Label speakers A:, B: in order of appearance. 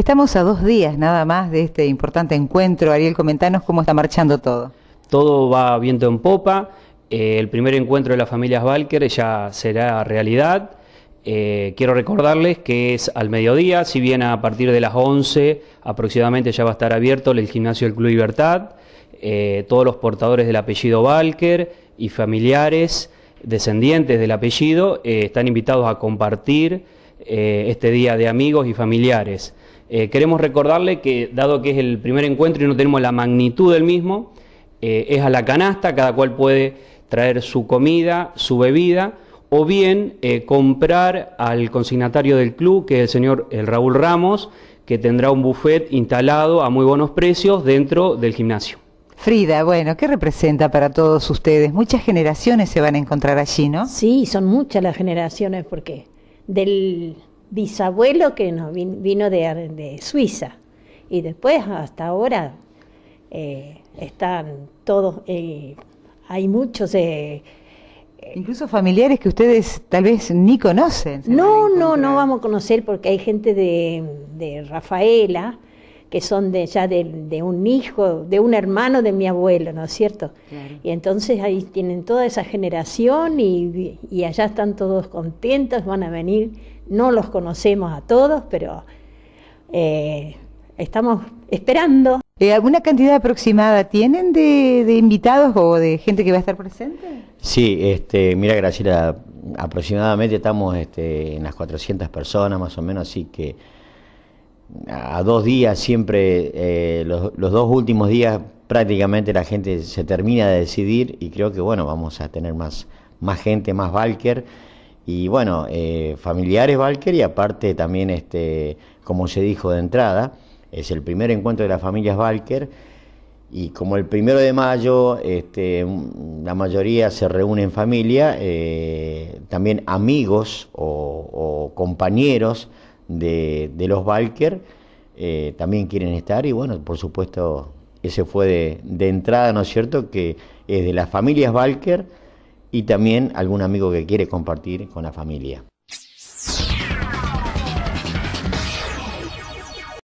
A: Estamos a dos días nada más de este importante encuentro. Ariel, comentanos cómo está marchando todo.
B: Todo va viento en popa. Eh, el primer encuentro de las familias Valker ya será realidad. Eh, quiero recordarles que es al mediodía, si bien a partir de las 11 aproximadamente ya va a estar abierto el gimnasio del Club Libertad. Eh, todos los portadores del apellido Valker y familiares descendientes del apellido están invitados a compartir este día de amigos y familiares. Eh, queremos recordarle que, dado que es el primer encuentro y no tenemos la magnitud del mismo, eh, es a la canasta, cada cual puede traer su comida, su bebida, o bien eh, comprar al consignatario del club, que es el señor el Raúl Ramos, que tendrá un buffet instalado a muy buenos precios dentro del gimnasio.
A: Frida, bueno, ¿qué representa para todos ustedes? Muchas generaciones se van a encontrar allí, ¿no? Sí, son muchas las generaciones, porque
B: del
C: bisabuelo que nos vino de, Suiza. Y después, hasta ahora, eh, están todos, eh, hay muchos... Eh, eh,
A: Incluso familiares que ustedes tal vez ni conocen.
C: No, no, no vamos a conocer porque hay gente de, Rafaela, que son de, ya de, de, un hijo, de un hermano de mi abuelo, ¿no es cierto? Y entonces ahí tienen toda esa generación y, y allá están todos contentos, van a venir no los conocemos a todos, pero eh, estamos esperando.
A: Eh, ¿Alguna cantidad aproximada tienen de, invitados o de gente que va a estar presente?
D: Sí, este, mira Graciela, aproximadamente estamos este, en las 400 personas más o menos, así que a dos días siempre, eh, los, dos últimos días prácticamente la gente se termina de decidir y creo que bueno, vamos a tener más, más gente, más Valker y bueno, eh, familiares Valker y aparte también, este, como se dijo de entrada, es el primer encuentro de las familias Valker y como el primero de mayo este, la mayoría se reúne en familia, eh, también amigos o, compañeros de, de, los Valker eh, también quieren estar y bueno, por supuesto, ese fue de, de entrada, ¿no es cierto?, que es de las familias Valker y también algún amigo que quiere compartir con la familia.